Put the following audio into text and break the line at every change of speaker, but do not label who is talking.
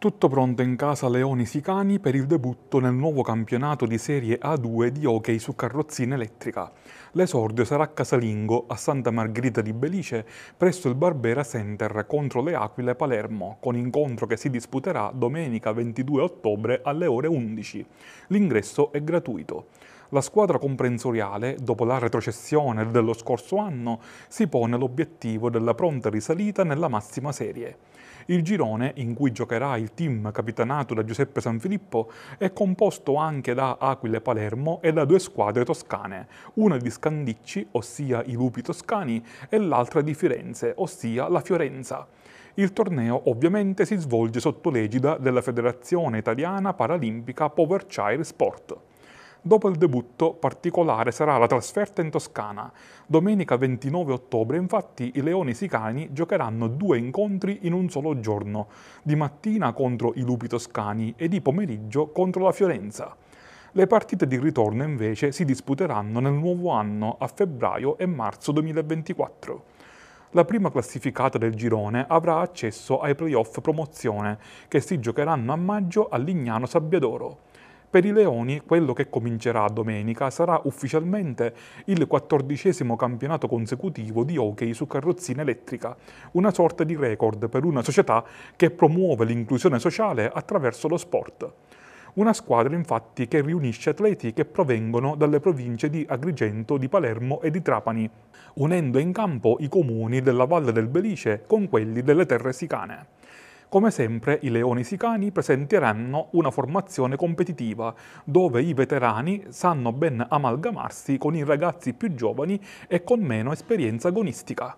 Tutto pronto in casa Leoni Sicani per il debutto nel nuovo campionato di Serie A2 di hockey su carrozzina elettrica. L'esordio sarà casalingo a Santa Margherita di Belice presso il Barbera Center contro le Aquile Palermo, con incontro che si disputerà domenica 22 ottobre alle ore 11. L'ingresso è gratuito la squadra comprensoriale, dopo la retrocessione dello scorso anno, si pone l'obiettivo della pronta risalita nella massima serie. Il girone, in cui giocherà il team capitanato da Giuseppe Sanfilippo, è composto anche da Aquile Palermo e da due squadre toscane, una di Scandicci, ossia i Lupi Toscani, e l'altra di Firenze, ossia la Fiorenza. Il torneo ovviamente si svolge sotto l'egida della Federazione Italiana Paralimpica Child Sport. Dopo il debutto particolare sarà la trasferta in Toscana. Domenica 29 ottobre infatti i leoni sicani giocheranno due incontri in un solo giorno, di mattina contro i lupi toscani e di pomeriggio contro la Fiorenza. Le partite di ritorno invece si disputeranno nel nuovo anno a febbraio e marzo 2024 la prima classificata del girone avrà accesso ai playoff promozione che si giocheranno a maggio a Lignano Sabbiadoro. Per i Leoni quello che comincerà domenica sarà ufficialmente il quattordicesimo campionato consecutivo di hockey su carrozzina elettrica, una sorta di record per una società che promuove l'inclusione sociale attraverso lo sport. Una squadra infatti che riunisce atleti che provengono dalle province di Agrigento, di Palermo e di Trapani, unendo in campo i comuni della Valle del Belice con quelli delle terre sicane. Come sempre i leoni sicani presenteranno una formazione competitiva dove i veterani sanno ben amalgamarsi con i ragazzi più giovani e con meno esperienza agonistica.